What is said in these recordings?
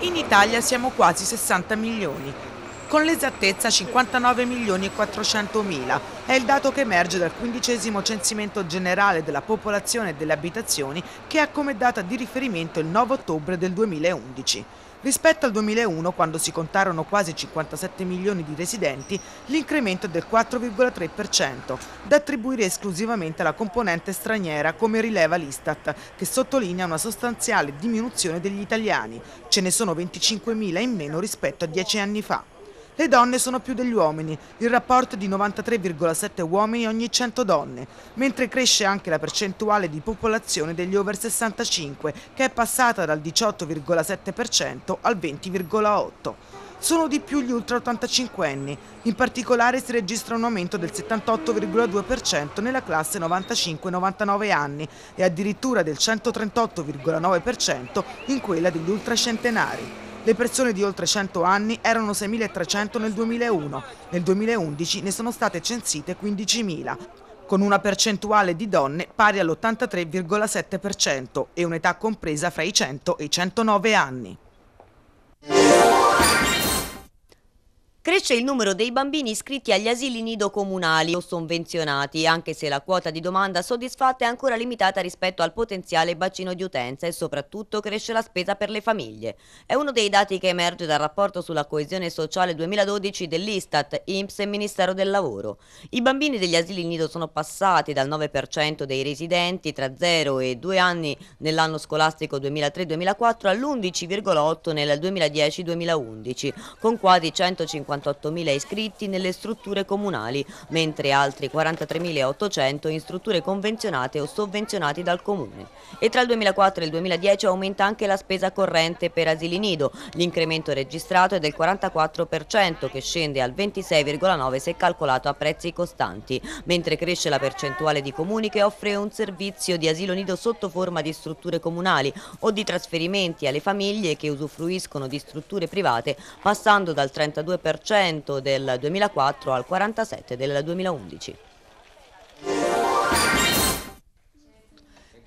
In Italia siamo quasi 60 milioni, con l'esattezza 59 milioni e 400 mila. È il dato che emerge dal quindicesimo censimento generale della popolazione e delle abitazioni che ha come data di riferimento il 9 ottobre del 2011. Rispetto al 2001, quando si contarono quasi 57 milioni di residenti, l'incremento è del 4,3%, da attribuire esclusivamente alla componente straniera, come rileva l'Istat, che sottolinea una sostanziale diminuzione degli italiani. Ce ne sono 25 mila in meno rispetto a dieci anni fa. Le donne sono più degli uomini, il rapporto è di 93,7 uomini ogni 100 donne, mentre cresce anche la percentuale di popolazione degli over 65, che è passata dal 18,7% al 20,8% sono di più gli ultra 85 anni. In particolare si registra un aumento del 78,2% nella classe 95-99 anni e addirittura del 138,9% in quella degli ultracentenari. Le persone di oltre 100 anni erano 6.300 nel 2001, nel 2011 ne sono state censite 15.000, con una percentuale di donne pari all'83,7% e un'età compresa fra i 100 e i 109 anni. Cresce il numero dei bambini iscritti agli asili nido comunali o sovvenzionati, anche se la quota di domanda soddisfatta è ancora limitata rispetto al potenziale bacino di utenza e soprattutto cresce la spesa per le famiglie. È uno dei dati che emerge dal rapporto sulla coesione sociale 2012 dell'Istat, INPS e Ministero del Lavoro. I bambini degli asili nido sono passati dal 9% dei residenti tra 0 e 2 anni nell'anno scolastico 2003-2004 all'11,8 nel 2010-2011, con quasi 150 58.000 iscritti nelle strutture comunali, mentre altri 43.800 in strutture convenzionate o sovvenzionate dal Comune. E tra il 2004 e il 2010 aumenta anche la spesa corrente per asili nido. L'incremento registrato è del 44% che scende al 26,9% se calcolato a prezzi costanti, mentre cresce la percentuale di comuni che offre un servizio di asilo nido sotto forma di strutture comunali o di trasferimenti alle famiglie che usufruiscono di strutture private, passando dal 32% 40% del 2004 al 47% del 2011.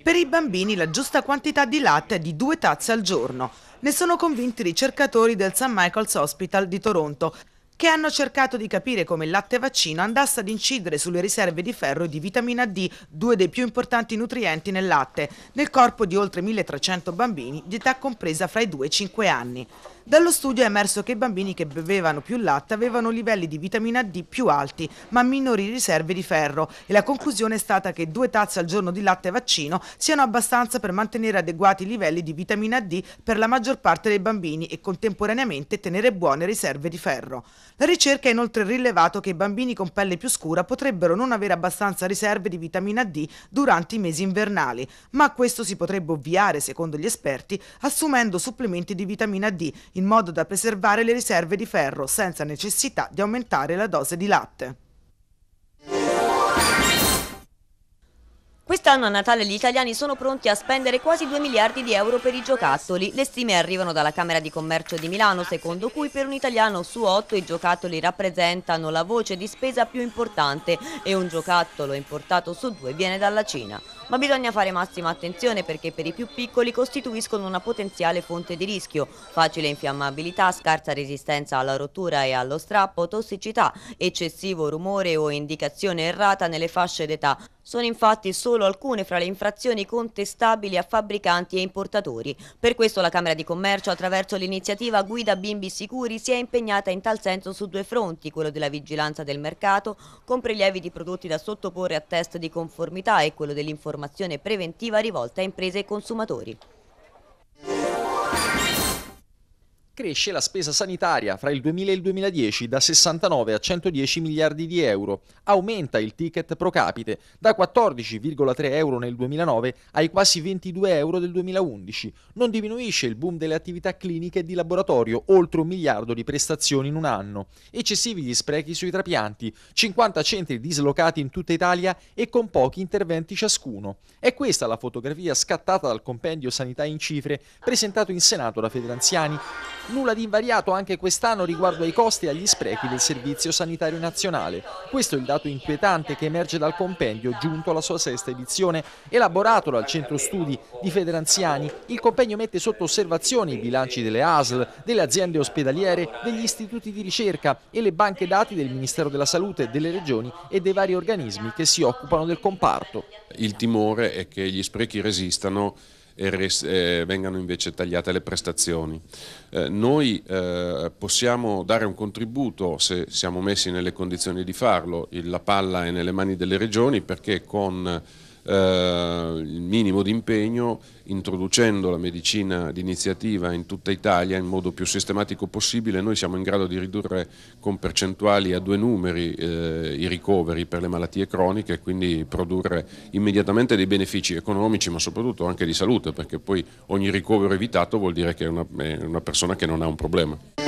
Per i bambini la giusta quantità di latte è di due tazze al giorno. Ne sono convinti i ricercatori del St. Michael's Hospital di Toronto, che hanno cercato di capire come il latte vaccino andasse ad incidere sulle riserve di ferro e di vitamina D, due dei più importanti nutrienti nel latte, nel corpo di oltre 1300 bambini di età compresa fra i 2 e i 5 anni. Dallo studio è emerso che i bambini che bevevano più latte avevano livelli di vitamina D più alti, ma minori riserve di ferro e la conclusione è stata che due tazze al giorno di latte vaccino siano abbastanza per mantenere adeguati livelli di vitamina D per la maggior parte dei bambini e contemporaneamente tenere buone riserve di ferro. La ricerca ha inoltre rilevato che i bambini con pelle più scura potrebbero non avere abbastanza riserve di vitamina D durante i mesi invernali, ma questo si potrebbe ovviare, secondo gli esperti, assumendo supplementi di vitamina D in modo da preservare le riserve di ferro senza necessità di aumentare la dose di latte. Quest'anno a Natale gli italiani sono pronti a spendere quasi 2 miliardi di euro per i giocattoli. Le stime arrivano dalla Camera di Commercio di Milano, secondo cui per un italiano su 8 i giocattoli rappresentano la voce di spesa più importante e un giocattolo importato su due viene dalla Cina. Ma bisogna fare massima attenzione perché per i più piccoli costituiscono una potenziale fonte di rischio, facile infiammabilità, scarsa resistenza alla rottura e allo strappo, tossicità, eccessivo rumore o indicazione errata nelle fasce d'età. Sono infatti solo alcune fra le infrazioni contestabili a fabbricanti e importatori. Per questo la Camera di Commercio, attraverso l'iniziativa Guida Bimbi Sicuri, si è impegnata in tal senso su due fronti, quello della vigilanza del mercato, con prelievi di prodotti da sottoporre a test di conformità e quello dell'informazione preventiva rivolta a imprese e consumatori. cresce la spesa sanitaria fra il 2000 e il 2010 da 69 a 110 miliardi di euro, aumenta il ticket pro capite da 14,3 euro nel 2009 ai quasi 22 euro del 2011, non diminuisce il boom delle attività cliniche e di laboratorio, oltre un miliardo di prestazioni in un anno, eccessivi gli sprechi sui trapianti, 50 centri dislocati in tutta Italia e con pochi interventi ciascuno. È questa la fotografia scattata dal compendio Sanità in cifre presentato in Senato da Federanziani Nulla di invariato anche quest'anno riguardo ai costi e agli sprechi del Servizio Sanitario Nazionale. Questo è il dato inquietante che emerge dal compendio giunto alla sua sesta edizione. Elaborato dal Centro Studi di Federanziani, il compendio mette sotto osservazione i bilanci delle ASL, delle aziende ospedaliere, degli istituti di ricerca e le banche dati del Ministero della Salute, delle Regioni e dei vari organismi che si occupano del comparto. Il timore è che gli sprechi resistano e res, eh, vengano invece tagliate le prestazioni. Eh, noi eh, possiamo dare un contributo se siamo messi nelle condizioni di farlo, Il, la palla è nelle mani delle regioni perché con eh, il minimo di impegno introducendo la medicina d'iniziativa in tutta Italia in modo più sistematico possibile noi siamo in grado di ridurre con percentuali a due numeri eh, i ricoveri per le malattie croniche e quindi produrre immediatamente dei benefici economici ma soprattutto anche di salute perché poi ogni ricovero evitato vuol dire che è una, è una persona che non ha un problema.